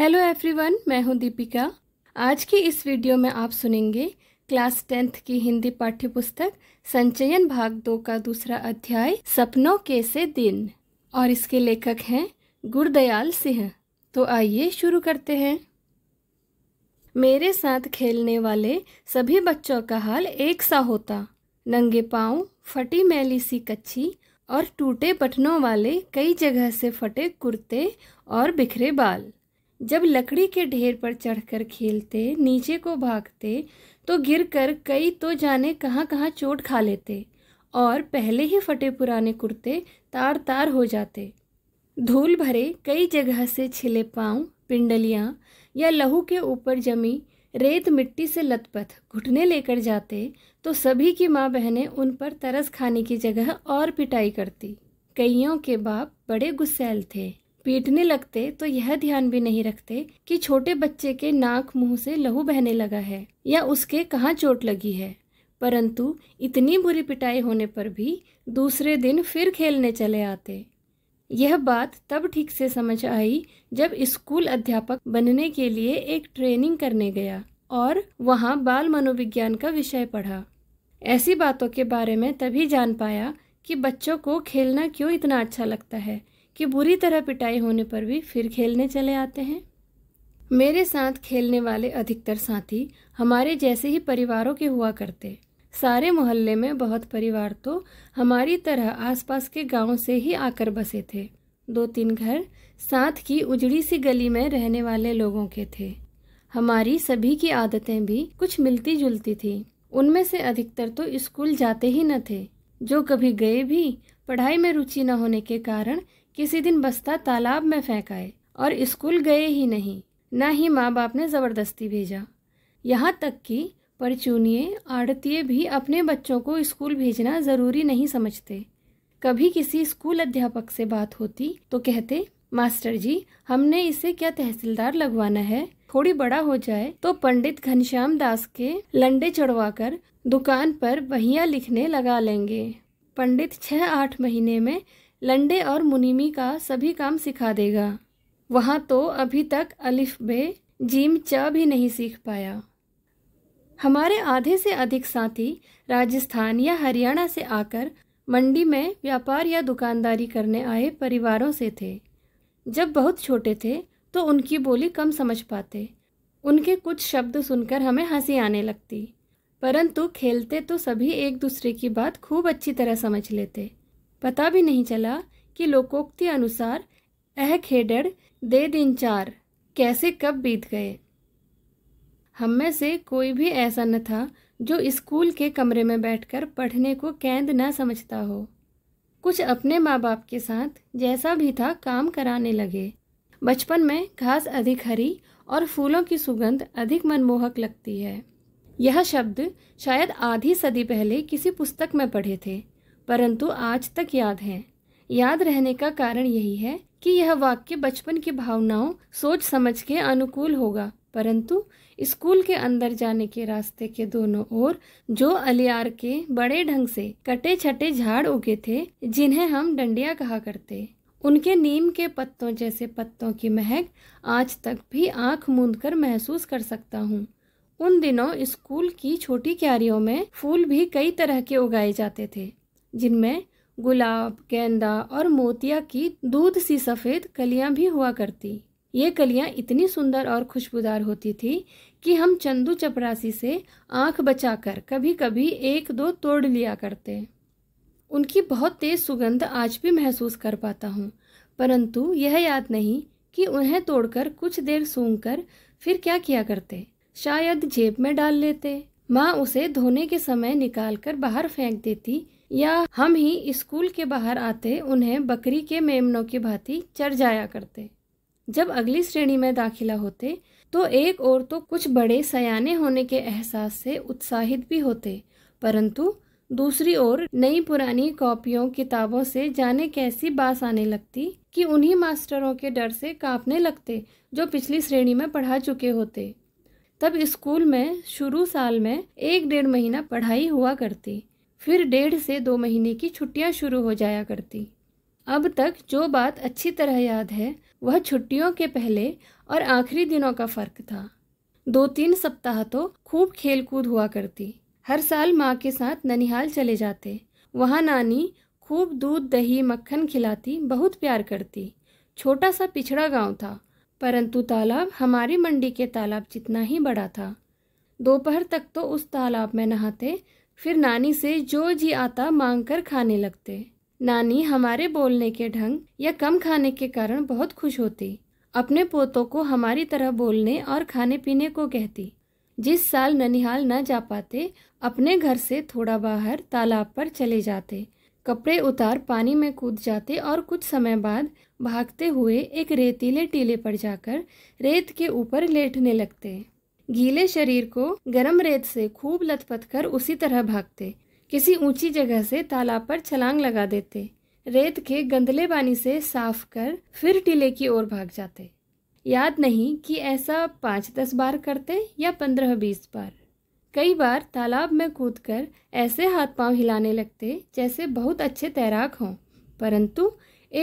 Hello everyone मैं हूं दीपिका आज की इस वीडियो में आप सुनेंगे क्लास टेंथ की हिंदी पाठ्य पुस्तक संचयन भाग दो का दूसरा अध्याय सपनों के से दिन और इसके लेखक हैं गुरदयाल सिंह तो आइए शुरू करते हैं मेरे साथ खेलने वाले सभी बच्चों का हाल एक सा होता नंगे पाँव फटी मैली सी कच्ची और टूटे बटनों वाले कई जगह से फटे कुर्ते और बिखरे बाल जब लकड़ी के ढेर पर चढ़कर खेलते नीचे को भागते तो गिरकर कई तो जाने कहाँ कहाँ चोट खा लेते और पहले ही फटे पुराने कुर्ते तार तार हो जाते धूल भरे कई जगह से छिले पाँव पिंडलियाँ या लहू के ऊपर जमी रेत मिट्टी से लथपथ घुटने लेकर जाते तो सभी की माँ बहनें उन पर तरस खाने की जगह और पिटाई करती कईयों के बाप बड़े गुस्सैल थे पीटने लगते तो यह ध्यान भी नहीं रखते कि छोटे बच्चे के नाक मुंह से लहू बहने लगा है या उसके कहाँ चोट लगी है परंतु इतनी बुरी पिटाई होने पर भी दूसरे दिन फिर खेलने चले आते यह बात तब ठीक से समझ आई जब स्कूल अध्यापक बनने के लिए एक ट्रेनिंग करने गया और वहाँ बाल मनोविज्ञान का विषय पढ़ा ऐसी बातों के बारे में तभी जान पाया कि बच्चों को खेलना क्यों इतना अच्छा लगता है कि बुरी तरह पिटाई होने पर भी फिर खेलने चले आते हैं मेरे साथ खेलने वाले अधिकतर साथी हमारे जैसे ही परिवारों के हुआ करते सारे मोहल्ले में बहुत परिवार तो हमारी तरह आसपास के गांव से ही आकर बसे थे दो तीन घर साथ की उजड़ी सी गली में रहने वाले लोगों के थे हमारी सभी की आदतें भी कुछ मिलती जुलती थी उनमें से अधिकतर तो स्कूल जाते ही न थे जो कभी गए भी पढ़ाई में रुचि न होने के कारण किसी दिन बस्ता तालाब में फेंकाए और स्कूल गए ही नहीं ना ही माँ बाप ने ज़बरदस्ती भेजा यहाँ तक कि परचूनिए आड़तीय भी अपने बच्चों को स्कूल भेजना ज़रूरी नहीं समझते कभी किसी स्कूल अध्यापक से बात होती तो कहते मास्टर जी हमने इसे क्या तहसीलदार लगवाना है थोड़ी बड़ा हो जाए तो पंडित घनश्याम दास के लंडे चढ़वाकर दुकान पर बहिया लिखने लगा लेंगे पंडित छः आठ महीने में लंडे और मुनिमी का सभी काम सिखा देगा वहाँ तो अभी तक अलिफ बे जीम च भी नहीं सीख पाया हमारे आधे से अधिक साथी राजस्थान या हरियाणा से आकर मंडी में व्यापार या दुकानदारी करने आए परिवारों से थे जब बहुत छोटे थे तो उनकी बोली कम समझ पाते उनके कुछ शब्द सुनकर हमें हंसी आने लगती परंतु खेलते तो सभी एक दूसरे की बात खूब अच्छी तरह समझ लेते पता भी नहीं चला कि लोकोक्ति अनुसार अह खेडड़ दे दिन चार कैसे कब बीत गए हम में से कोई भी ऐसा न था जो स्कूल के कमरे में बैठकर पढ़ने को कैद न समझता हो कुछ अपने माँ बाप के साथ जैसा भी था काम कराने लगे बचपन में घास अधिक हरी और फूलों की सुगंध अधिक मनमोहक लगती है यह शब्द शायद आधी सदी पहले किसी पुस्तक में पढ़े थे परंतु आज तक याद है याद रहने का कारण यही है कि यह वाक्य बचपन की भावनाओं सोच समझ के अनुकूल होगा परंतु स्कूल के अंदर जाने के रास्ते के दोनों ओर जो अलियार के बड़े ढंग से कटे छटे झाड़ उगे थे जिन्हें हम डंडिया कहा करते उनके नीम के पत्तों जैसे पत्तों की महक आज तक भी आंख मूंद कर महसूस कर सकता हूँ उन दिनों स्कूल की छोटी क्यारियों में फूल भी कई तरह के उगाए जाते थे जिनमें गुलाब गेंदा और मोतिया की दूध सी सफ़ेद कलियां भी हुआ करती ये कलियां इतनी सुंदर और खुशबूदार होती थी कि हम चंदू चपरासी से आंख बचाकर कभी कभी एक दो तोड़ लिया करते उनकी बहुत तेज़ सुगंध आज भी महसूस कर पाता हूँ परंतु यह याद नहीं कि उन्हें तोड़कर कुछ देर सूंघ कर फिर क्या किया करते शायद जेब में डाल लेते माँ उसे धोने के समय निकाल कर बाहर फेंक देती या हम ही स्कूल के बाहर आते उन्हें बकरी के मेमनों की भांति चढ़ जाया करते जब अगली श्रेणी में दाखिला होते तो एक और तो कुछ बड़े सयाने होने के एहसास से उत्साहित भी होते परंतु दूसरी ओर नई पुरानी कॉपियों किताबों से जाने कैसी बास आने लगती कि उन्हीं मास्टरों के डर से कांपने लगते जो पिछली श्रेणी में पढ़ा चुके होते तब स्कूल में शुरू साल में एक डेढ़ महीना पढ़ाई हुआ करती फिर डेढ़ से दो महीने की छुट्टियां शुरू हो जाया करती अब तक जो बात अच्छी तरह याद है वह छुट्टियों के पहले और आखिरी दिनों का फर्क था दो तीन सप्ताह तो खूब खेल कूद हुआ करती हर साल माँ के साथ ननिहाल चले जाते वहाँ नानी खूब दूध दही मक्खन खिलाती बहुत प्यार करती छोटा सा पिछड़ा गांव था परंतु तालाब हमारी मंडी के तालाब जितना ही बड़ा था दोपहर तक तो उस तालाब में नहाते फिर नानी से जो जी आता मांग कर खाने लगते नानी हमारे बोलने के ढंग या कम खाने के कारण बहुत खुश होती अपने पोतों को हमारी तरह बोलने और खाने पीने को कहती जिस साल ननिहाल न जा पाते अपने घर से थोड़ा बाहर तालाब पर चले जाते कपड़े उतार पानी में कूद जाते और कुछ समय बाद भागते हुए एक रेतीले टीले पर जाकर रेत के ऊपर लेटने लगते गीले शरीर को गर्म रेत से खूब लथपथ कर उसी तरह भागते किसी ऊंची जगह से तालाब पर छलांग लगा देते रेत के गंदले पानी से साफ कर फिर टीले की ओर भाग जाते याद नहीं कि ऐसा पाँच दस बार करते या पंद्रह बीस बार कई बार तालाब में कूदकर ऐसे हाथ पांव हिलाने लगते जैसे बहुत अच्छे तैराक हों परंतु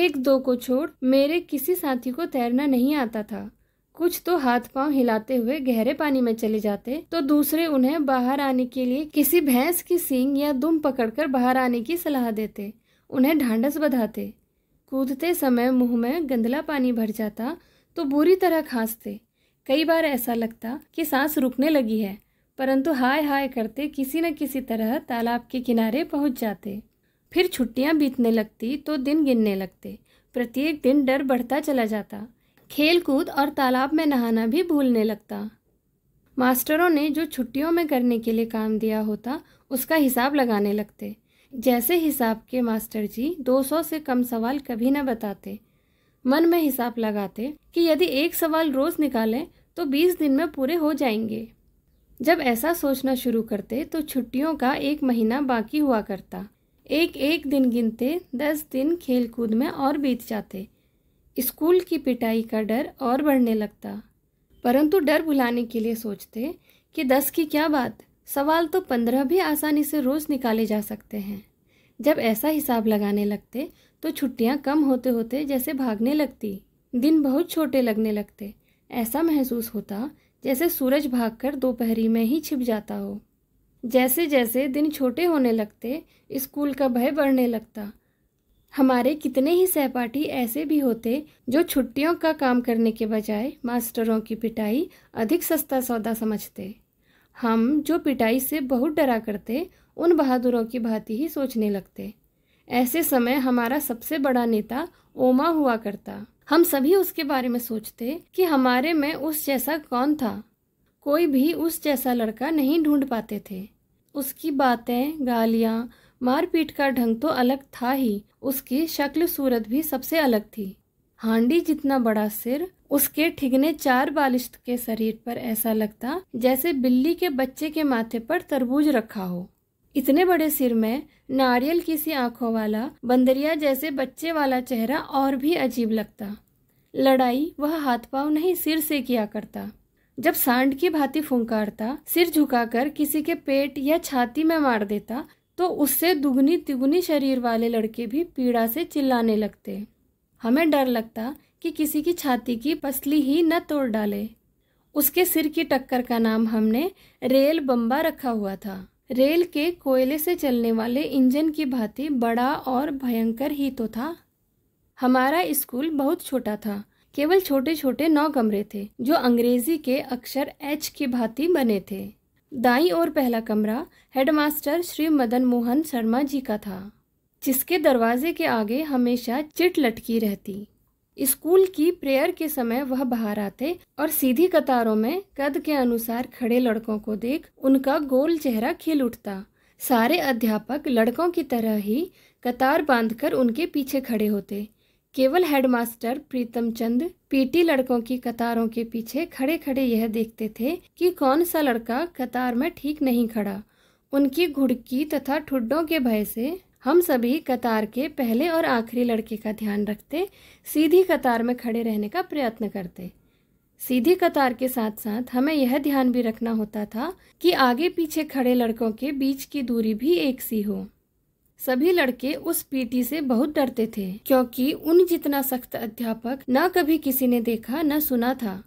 एक दो को छोड़ मेरे किसी साथी को तैरना नहीं आता था कुछ तो हाथ पांव हिलाते हुए गहरे पानी में चले जाते तो दूसरे उन्हें बाहर आने के लिए किसी भैंस की सींग या दुम पकड़कर बाहर आने की सलाह देते उन्हें ढांढस बधाते कूदते समय मुंह में गंदला पानी भर जाता तो बुरी तरह खांसते कई बार ऐसा लगता कि सांस रुकने लगी है परंतु हाय हाय करते किसी न किसी तरह तालाब के किनारे पहुंच जाते फिर छुट्टियां बीतने लगती तो दिन गिनने लगते प्रत्येक दिन डर बढ़ता चला जाता खेलकूद और तालाब में नहाना भी भूलने लगता मास्टरों ने जो छुट्टियों में करने के लिए काम दिया होता उसका हिसाब लगाने लगते जैसे हिसाब के मास्टर जी 200 से कम सवाल कभी न बताते मन में हिसाब लगाते कि यदि एक सवाल रोज़ निकालें तो 20 दिन में पूरे हो जाएंगे जब ऐसा सोचना शुरू करते तो छुट्टियों का एक महीना बाकी हुआ करता एक एक दिन गिनते दस दिन खेलकूद में और बीत जाते स्कूल की पिटाई का डर और बढ़ने लगता परंतु डर भुलाने के लिए सोचते कि दस की क्या बात सवाल तो पंद्रह भी आसानी से रोज़ निकाले जा सकते हैं जब ऐसा हिसाब लगाने लगते तो छुट्टियां कम होते होते जैसे भागने लगती दिन बहुत छोटे लगने लगते ऐसा महसूस होता जैसे सूरज भागकर दोपहरी में ही छिप जाता हो जैसे जैसे दिन छोटे होने लगते स्कूल का भय बढ़ने लगता हमारे कितने ही सहपाठी ऐसे भी होते जो छुट्टियों का काम करने के बजाय मास्टरों की पिटाई अधिक सस्ता सौदा समझते हम जो पिटाई से बहुत डरा करते उन बहादुरों की भांति ही सोचने लगते ऐसे समय हमारा सबसे बड़ा नेता ओमा हुआ करता हम सभी उसके बारे में सोचते कि हमारे में उस जैसा कौन था कोई भी उस जैसा लड़का नहीं ढूंढ पाते थे उसकी बातें गालियाँ मारपीट का ढंग तो अलग था ही उसकी शक्ल सूरत भी सबसे अलग थी हांडी जितना बड़ा सिर उसके ठिगने चार बालिश के शरीर पर ऐसा लगता जैसे बिल्ली के बच्चे के माथे पर तरबूज रखा हो इतने बड़े सिर में नारियल की सी आंखों वाला बंदरिया जैसे बच्चे वाला चेहरा और भी अजीब लगता लड़ाई वह हाथ पाव नहीं सिर से किया करता जब सांड की भांति फुंकारता सिर झुकाकर किसी के पेट या छाती में मार देता तो उससे दुगनी तिगुनी शरीर वाले लड़के भी पीड़ा से चिल्लाने लगते हमें डर लगता कि किसी की छाती की पसली ही न तोड़ डाले उसके सिर की टक्कर का नाम हमने रेल बम्बा रखा हुआ था रेल के कोयले से चलने वाले इंजन की भांति बड़ा और भयंकर ही तो था हमारा स्कूल बहुत छोटा था केवल छोटे छोटे नौ कमरे थे जो अंग्रेजी के अक्षर एच की भांति बने थे दाई और पहला कमरा हेडमास्टर श्री मदन मोहन शर्मा जी का था जिसके दरवाजे के आगे हमेशा चिट लटकी रहती स्कूल की प्रेयर के समय वह बाहर आते और सीधी कतारों में कद के अनुसार खड़े लड़कों को देख उनका गोल चेहरा खिल उठता सारे अध्यापक लड़कों की तरह ही कतार बांधकर उनके पीछे खड़े होते केवल हेडमास्टर प्रीतम चंद पीटी लड़कों की कतारों के पीछे खड़े खड़े यह देखते थे कि कौन सा लड़का कतार में ठीक नहीं खड़ा उनकी घुड़की तथा ठुड्डों के भय से हम सभी कतार के पहले और आखिरी लड़के का ध्यान रखते सीधी कतार में खड़े रहने का प्रयत्न करते सीधी कतार के साथ साथ हमें यह ध्यान भी रखना होता था कि आगे पीछे खड़े लड़कों के बीच की दूरी भी एक सी हो सभी लड़के उस पीटी से बहुत डरते थे क्योंकि उन जितना सख्त अध्यापक न कभी किसी ने देखा न सुना था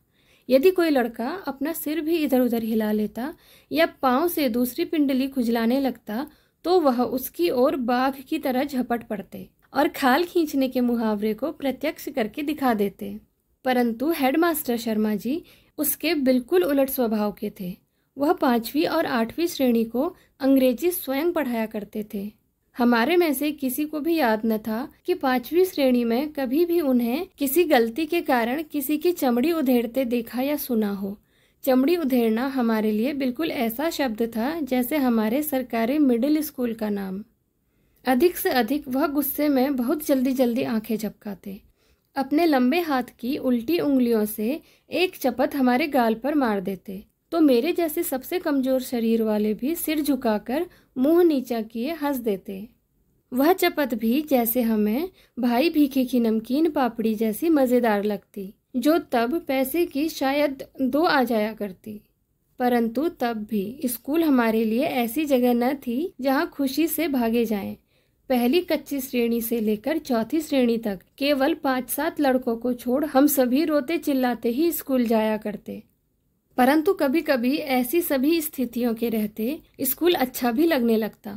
यदि कोई लड़का अपना सिर भी इधर उधर हिला लेता या पाँव से दूसरी पिंडली खुजलाने लगता तो वह उसकी ओर बाघ की तरह झपट पड़ते और खाल खींचने के मुहावरे को प्रत्यक्ष करके दिखा देते परंतु हेडमास्टर शर्मा जी उसके बिल्कुल उलट स्वभाव के थे वह पांचवी और आठवीं श्रेणी को अंग्रेजी स्वयं पढ़ाया करते थे हमारे में से किसी को भी याद न था कि पांचवी श्रेणी में कभी भी उन्हें किसी गलती के कारण किसी की चमड़ी उधेड़ते देखा या सुना हो चमड़ी उधेड़ना हमारे लिए बिल्कुल ऐसा शब्द था जैसे हमारे सरकारी मिडिल स्कूल का नाम अधिक से अधिक वह गुस्से में बहुत जल्दी जल्दी आंखें झपकाते अपने लंबे हाथ की उल्टी उंगलियों से एक चपत हमारे गाल पर मार देते तो मेरे जैसे सबसे कमजोर शरीर वाले भी सिर झुकाकर मुंह नीचा किए हंस देते वह चपत भी जैसे हमें भाई भीखे की नमकीन पापड़ी जैसी मज़ेदार लगती जो तब पैसे की शायद दो आ जाया करती परंतु तब भी स्कूल हमारे लिए ऐसी जगह न थी जहाँ खुशी से भागे जाएं। पहली कच्ची श्रेणी से लेकर चौथी श्रेणी तक केवल पाँच सात लड़कों को छोड़ हम सभी रोते चिल्लाते ही स्कूल जाया करते परंतु कभी कभी ऐसी सभी स्थितियों के रहते स्कूल अच्छा भी लगने लगता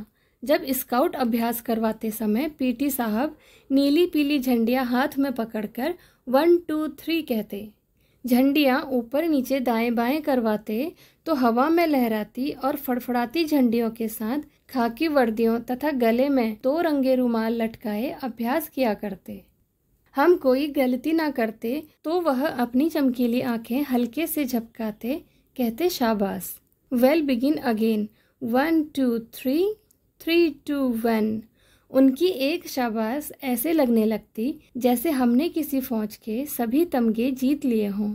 जब स्काउट अभ्यास करवाते समय पीटी साहब नीली पीली झंडियाँ हाथ में पकड़कर वन टू थ्री कहते झंडियाँ ऊपर नीचे दाएं बाएं करवाते तो हवा में लहराती और फड़फड़ाती झंडियों के साथ खाकी वर्दियों तथा गले में दो रंगे रुमाल लटकाए अभ्यास किया करते हम कोई गलती ना करते तो वह अपनी चमकीली आंखें हल्के से झपकाते कहते शाबाश well begin again one two three three two one उनकी एक शाबाश ऐसे लगने लगती जैसे हमने किसी फौज के सभी तमगे जीत लिए हों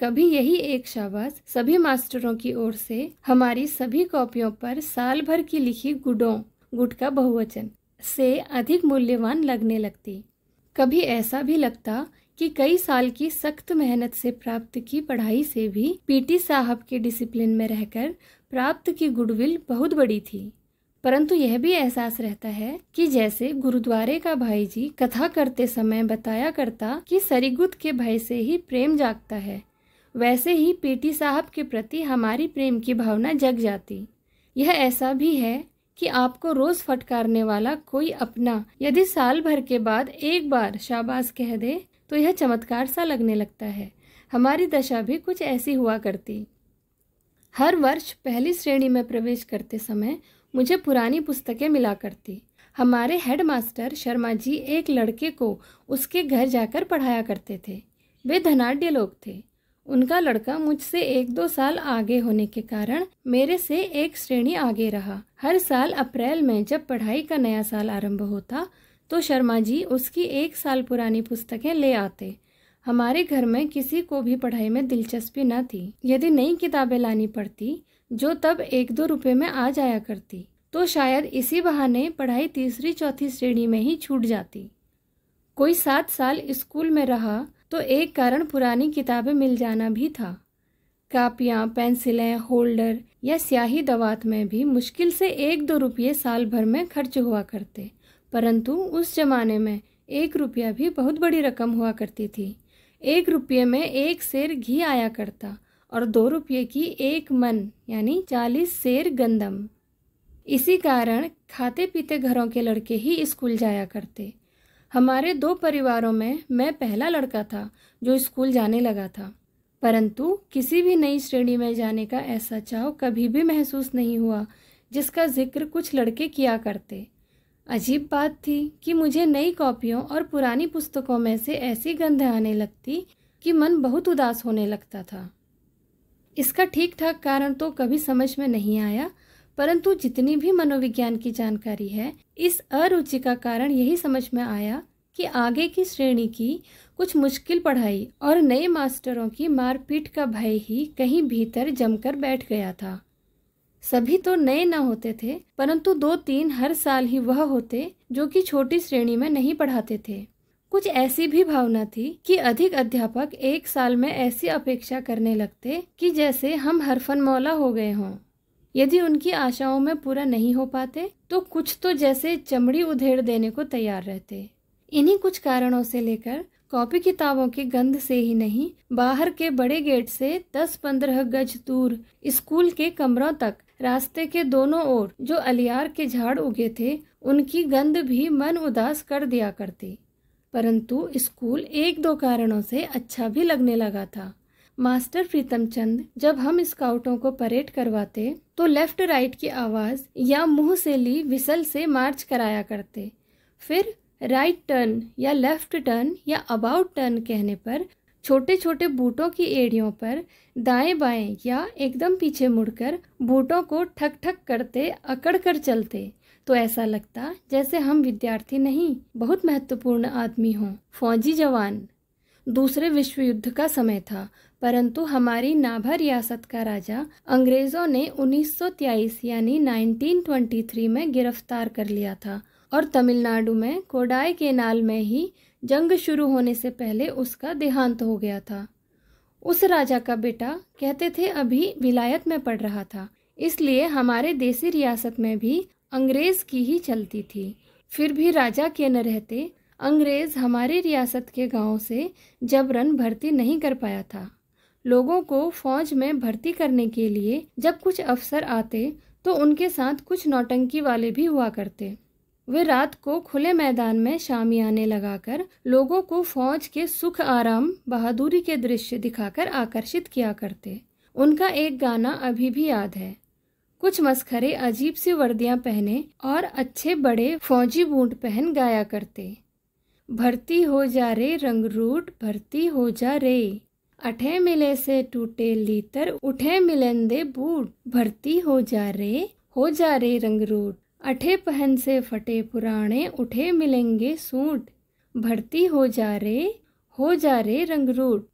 कभी यही एक शाबाश सभी मास्टरों की ओर से हमारी सभी कॉपियों पर साल भर की लिखी गुडों गुट का बहुवचन से अधिक मूल्यवान लगने लगती कभी ऐसा भी लगता कि कई साल की सख्त मेहनत से प्राप्त की पढ़ाई से भी पीटी साहब के डिसिप्लिन में रहकर प्राप्त की गुडविल बहुत बड़ी थी परंतु यह भी एहसास रहता है कि जैसे गुरुद्वारे का भाई जी कथा करते समय बताया करता कि सरिगुत के भय से ही प्रेम जागता है वैसे ही पीटी साहब के प्रति हमारी प्रेम की भावना जग जाती यह ऐसा भी है कि आपको रोज फटकारने वाला कोई अपना यदि साल भर के बाद एक बार शाबाश कह दे तो यह चमत्कार सा लगने लगता है हमारी दशा भी कुछ ऐसी हुआ करती हर वर्ष पहली श्रेणी में प्रवेश करते समय मुझे पुरानी पुस्तकें मिला करती हमारे हेडमास्टर शर्मा जी एक लड़के को उसके घर जाकर पढ़ाया करते थे वे धनाढ़ लोग थे उनका लड़का मुझसे एक दो साल आगे होने के कारण मेरे से एक श्रेणी आगे रहा हर साल अप्रैल में जब पढ़ाई का नया साल आरंभ होता तो शर्मा जी उसकी एक साल पुरानी पुस्तकें ले आते हमारे घर में किसी को भी पढ़ाई में दिलचस्पी न थी यदि नई किताबें लानी पड़ती जो तब एक दो रुपये में आ जाया करती तो शायद इसी बहाने पढ़ाई तीसरी चौथी श्रेणी में ही छूट जाती कोई सात साल स्कूल में रहा तो एक कारण पुरानी किताबें मिल जाना भी था कापियाँ पेंसिलें होल्डर या स्याही दवात में भी मुश्किल से एक दो रुपये साल भर में खर्च हुआ करते परंतु उस जमाने में एक रुपया भी बहुत बड़ी रकम हुआ करती थी एक रुपये में एक शेर घी आया करता और दो रुपये की एक मन यानी चालीस शेर गंदम इसी कारण खाते पीते घरों के लड़के ही स्कूल जाया करते हमारे दो परिवारों में मैं पहला लड़का था जो स्कूल जाने लगा था परंतु किसी भी नई श्रेणी में जाने का ऐसा चाव कभी भी महसूस नहीं हुआ जिसका जिक्र कुछ लड़के किया करते अजीब बात थी कि मुझे नई कॉपियों और पुरानी पुस्तकों में से ऐसी गंध आने लगती कि मन बहुत उदास होने लगता था इसका ठीक ठाक कारण तो कभी समझ में नहीं आया परंतु जितनी भी मनोविज्ञान की जानकारी है इस अरुचि का कारण यही समझ में आया कि आगे की श्रेणी की कुछ मुश्किल पढ़ाई और नए मास्टरों की मारपीट का भय ही कहीं भीतर जमकर बैठ गया था सभी तो नए न होते थे परंतु दो तीन हर साल ही वह होते जो कि छोटी श्रेणी में नहीं पढ़ाते थे कुछ ऐसी भी भावना थी कि अधिक अध्यापक एक साल में ऐसी अपेक्षा करने लगते कि जैसे हम हरफन मौला हो गए हों यदि उनकी आशाओं में पूरा नहीं हो पाते तो कुछ तो जैसे चमड़ी उधेड़ देने को तैयार रहते इन्हीं कुछ कारणों से लेकर कॉपी किताबों की गंध से ही नहीं बाहर के बड़े गेट से दस पंद्रह गज दूर स्कूल के कमरों तक रास्ते के दोनों ओर जो अलियार के झाड़ उगे थे उनकी गंध भी मन उदास कर दिया करती परंतु स्कूल एक दो कारणों से अच्छा भी लगने लगा था मास्टर प्रीतम चंद जब हम स्काउटों को परेड करवाते तो लेफ्ट राइट की आवाज़ या मुंह से ली विसल से मार्च कराया करते फिर राइट टर्न या लेफ्ट टर्न या अबाउट टर्न कहने पर छोटे छोटे बूटों की एड़ियों पर दाएं बाएं या एकदम पीछे मुड़कर बूटों को ठक ठक करते अकड़ कर चलते तो ऐसा लगता जैसे हम विद्यार्थी नहीं बहुत महत्वपूर्ण आदमी हों फौजी जवान दूसरे विश्व युद्ध का समय था परंतु हमारी नाभा रियासत का राजा अंग्रेज़ों ने उन्नीस यानी 1923 में गिरफ्तार कर लिया था और तमिलनाडु में कोडाई के नाल में ही जंग शुरू होने से पहले उसका देहांत हो गया था उस राजा का बेटा कहते थे अभी विलायत में पड़ रहा था इसलिए हमारे देसी रियासत में भी अंग्रेज़ की ही चलती थी फिर भी राजा के न रहते अंग्रेज़ हमारी रियासत के गाँव से जबरन भर्ती नहीं कर पाया था लोगों को फौज में भर्ती करने के लिए जब कुछ अफसर आते तो उनके साथ कुछ नौटंकी वाले भी हुआ करते वे रात को खुले मैदान में शामियाने लगाकर लोगों को फौज के सुख आराम बहादुरी के दृश्य दिखाकर आकर्षित किया करते उनका एक गाना अभी भी याद है कुछ मस्खरे अजीब सी वर्दियां पहने और अच्छे बड़े फौजी बूट पहन गाया करते भर्ती हो जा रे रंगरूट भर्ती हो जा रे अठे मिले से टूटे लीतर उठे मिलन दे बूट भर्ती हो जा रे हो जा रे रंगरूट अठे पहन से फटे पुराने उठे मिलेंगे सूट भर्ती हो जा रे हो जा रे रंगरूट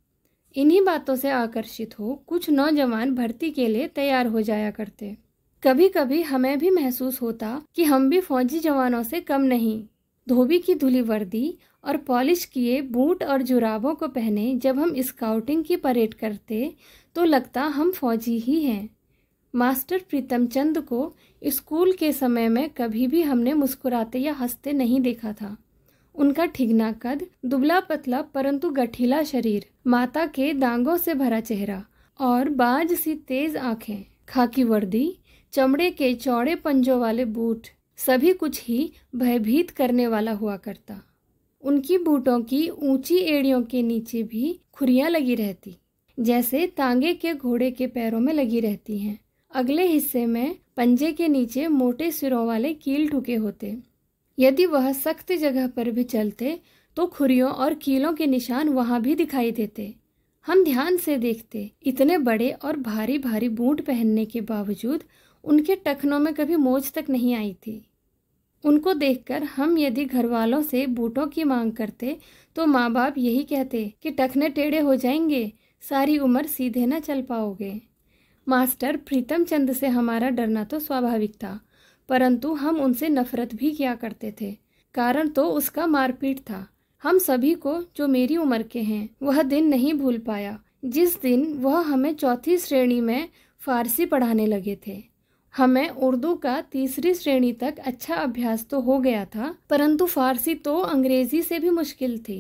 इन्हीं बातों से आकर्षित हो कुछ नौजवान भर्ती के लिए तैयार हो जाया करते कभी कभी हमें भी महसूस होता कि हम भी फौजी जवानों से कम नहीं धोबी की धुली वर्दी और पॉलिश किए बूट और जुराबों को पहने जब हम स्काउटिंग की परेड करते तो लगता हम फौजी ही हैं मास्टर प्रीतम चंद को स्कूल के समय में कभी भी हमने मुस्कुराते या हंसते नहीं देखा था उनका ठिगना कद दुबला पतला परंतु गठीला शरीर माता के दांगों से भरा चेहरा और बाज सी तेज आंखें खाकी वर्दी चमड़े के चौड़े पंजों वाले बूट सभी कुछ ही भयभीत करने वाला हुआ करता उनकी बूटों की ऊंची एड़ियों के नीचे भी खुरियाँ लगी रहती जैसे तांगे के घोड़े के पैरों में लगी रहती हैं अगले हिस्से में पंजे के नीचे मोटे सिरों वाले कील ठुके होते यदि वह सख्त जगह पर भी चलते तो खुरियों और कीलों के निशान वहाँ भी दिखाई देते हम ध्यान से देखते इतने बड़े और भारी भारी बूट पहनने के बावजूद उनके टखनों में कभी मोज तक नहीं आई थी उनको देखकर हम यदि घर वालों से बूटों की मांग करते तो माँ बाप यही कहते कि टखने टेढ़े हो जाएंगे सारी उम्र सीधे न चल पाओगे मास्टर प्रीतम चंद से हमारा डरना तो स्वाभाविक था परंतु हम उनसे नफरत भी किया करते थे कारण तो उसका मारपीट था हम सभी को जो मेरी उम्र के हैं वह दिन नहीं भूल पाया जिस दिन वह हमें चौथी श्रेणी में फारसी पढ़ाने लगे थे हमें उर्दू का तीसरी श्रेणी तक अच्छा अभ्यास तो हो गया था परंतु फारसी तो अंग्रेजी से भी मुश्किल थी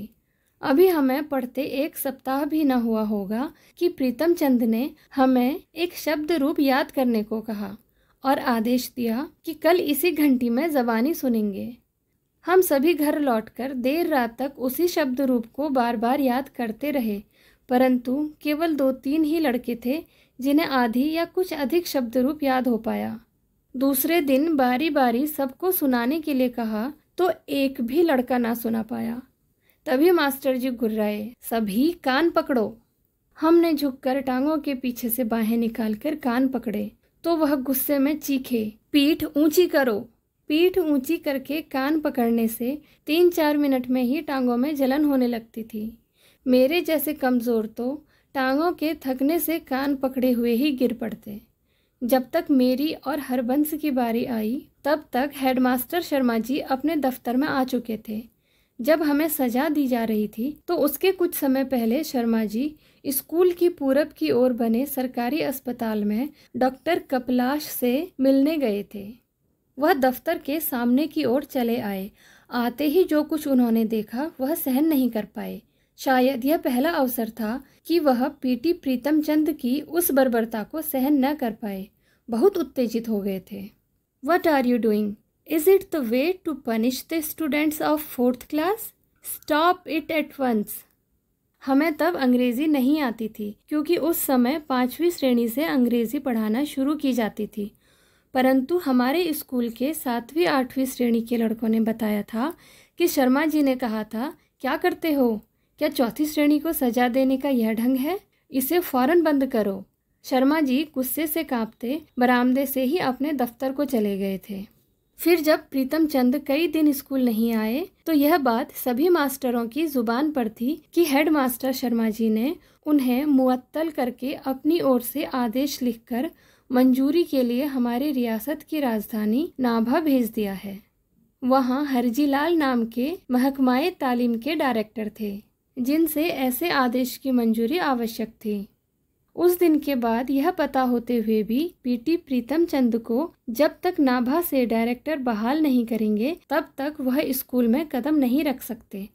अभी हमें पढ़ते एक सप्ताह भी न हुआ होगा कि प्रीतम चंद ने हमें एक शब्द रूप याद करने को कहा और आदेश दिया कि कल इसी घंटी में जबानी सुनेंगे हम सभी घर लौटकर देर रात तक उसी शब्द रूप को बार बार याद करते रहे परंतु केवल दो तीन ही लड़के थे जिन्हें आधी या कुछ अधिक शब्द रूप याद हो पाया दूसरे दिन बारी बारी सबको सुनाने के लिए कहा तो एक भी लड़का ना सुना पाया तभी मास्टर जी गुर्राए सभी कान पकड़ो हमने झुककर टांगों के पीछे से बाहें निकालकर कान पकड़े तो वह गुस्से में चीखे पीठ ऊंची करो पीठ ऊंची करके कान पकड़ने से तीन चार मिनट में ही टांगों में जलन होने लगती थी मेरे जैसे कमज़ोर तो टांगों के थकने से कान पकड़े हुए ही गिर पड़ते जब तक मेरी और हरबंस की बारी आई तब तक हेडमास्टर शर्मा जी अपने दफ्तर में आ चुके थे जब हमें सजा दी जा रही थी तो उसके कुछ समय पहले शर्मा जी स्कूल की पूरब की ओर बने सरकारी अस्पताल में डॉक्टर कपलाश से मिलने गए थे वह दफ्तर के सामने की ओर चले आए आते ही जो कुछ उन्होंने देखा वह सहन नहीं कर पाए शायद यह पहला अवसर था कि वह पीटी प्रीतम चंद की उस बर्बरता को सहन न कर पाए बहुत उत्तेजित हो गए थे what are you doing is it the way to punish the students of fourth class stop it at once हमें तब अंग्रेज़ी नहीं आती थी क्योंकि उस समय पाँचवीं श्रेणी से अंग्रेज़ी पढ़ाना शुरू की जाती थी परंतु हमारे स्कूल के सातवीं आठवीं श्रेणी के लड़कों ने बताया था कि शर्मा जी ने कहा था क्या करते हो क्या चौथी श्रेणी को सजा देने का यह ढंग है इसे फौरन बंद करो शर्मा जी गुस्से से कांपते बरामदे से ही अपने दफ्तर को चले गए थे फिर जब प्रीतम चंद कई दिन स्कूल नहीं आए तो यह बात सभी मास्टरों की जुबान पर थी कि हेड मास्टर शर्मा जी ने उन्हें मुअत्तल करके अपनी ओर से आदेश लिखकर मंजूरी के लिए हमारे रियासत की राजधानी नाभा भेज दिया है वहाँ हरजीलाल नाम के महकमाए तालीम के डायरेक्टर थे जिनसे ऐसे आदेश की मंजूरी आवश्यक थी उस दिन के बाद यह पता होते हुए भी पीटी प्रीतम चंद को जब तक नाभा से डायरेक्टर बहाल नहीं करेंगे तब तक वह स्कूल में कदम नहीं रख सकते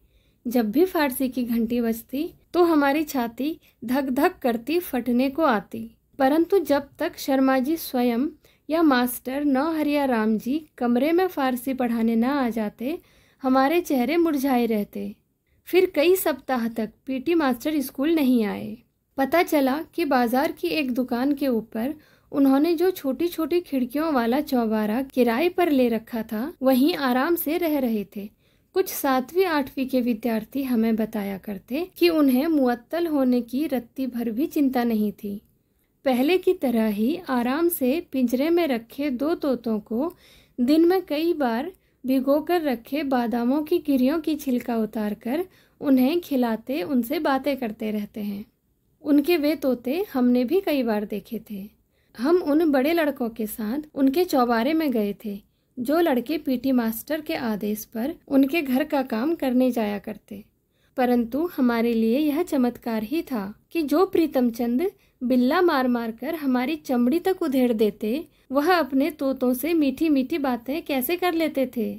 जब भी फारसी की घंटी बजती तो हमारी छाती धक धक करती फटने को आती परंतु जब तक शर्मा जी स्वयं या मास्टर नौहरिया राम जी कमरे में फारसी पढ़ाने न आ जाते हमारे चेहरे मुरझाए रहते फिर कई सप्ताह तक पीटी मास्टर स्कूल नहीं आए पता चला कि बाजार की एक दुकान के ऊपर उन्होंने जो छोटी छोटी खिड़कियों वाला चौबारा किराए पर ले रखा था वहीं आराम से रह रहे थे कुछ सातवीं आठवीं के विद्यार्थी हमें बताया करते कि उन्हें मुअत्तल होने की रत्ती भर भी चिंता नहीं थी पहले की तरह ही आराम से पिंजरे में रखे दो तोतों को दिन में कई बार भिगोकर रखे बादामों की किरियों की छिलका उतारकर उन्हें खिलाते उनसे बातें करते रहते हैं उनके वे तोते हमने भी कई बार देखे थे हम उन बड़े लड़कों के साथ उनके चौबारे में गए थे जो लड़के पीटी मास्टर के आदेश पर उनके घर का काम करने जाया करते परंतु हमारे लिए यह चमत्कार ही था कि जो प्रीतमचंद बिल्ला मार मार कर हमारी चमड़ी तक उधेड़ देते वह अपने तोतों से मीठी मीठी बातें कैसे कर लेते थे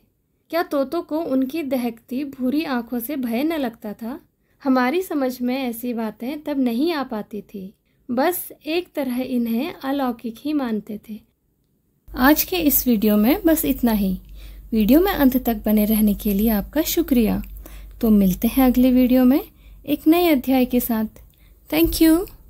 क्या तोतों को उनकी दहकती भूरी आंखों से भय न लगता था हमारी समझ में ऐसी बातें तब नहीं आ पाती थी बस एक तरह इन्हें अलौकिक ही मानते थे आज के इस वीडियो में बस इतना ही वीडियो में अंत तक बने रहने के लिए आपका शुक्रिया तो मिलते हैं अगले वीडियो में एक नए अध्याय के साथ थैंक यू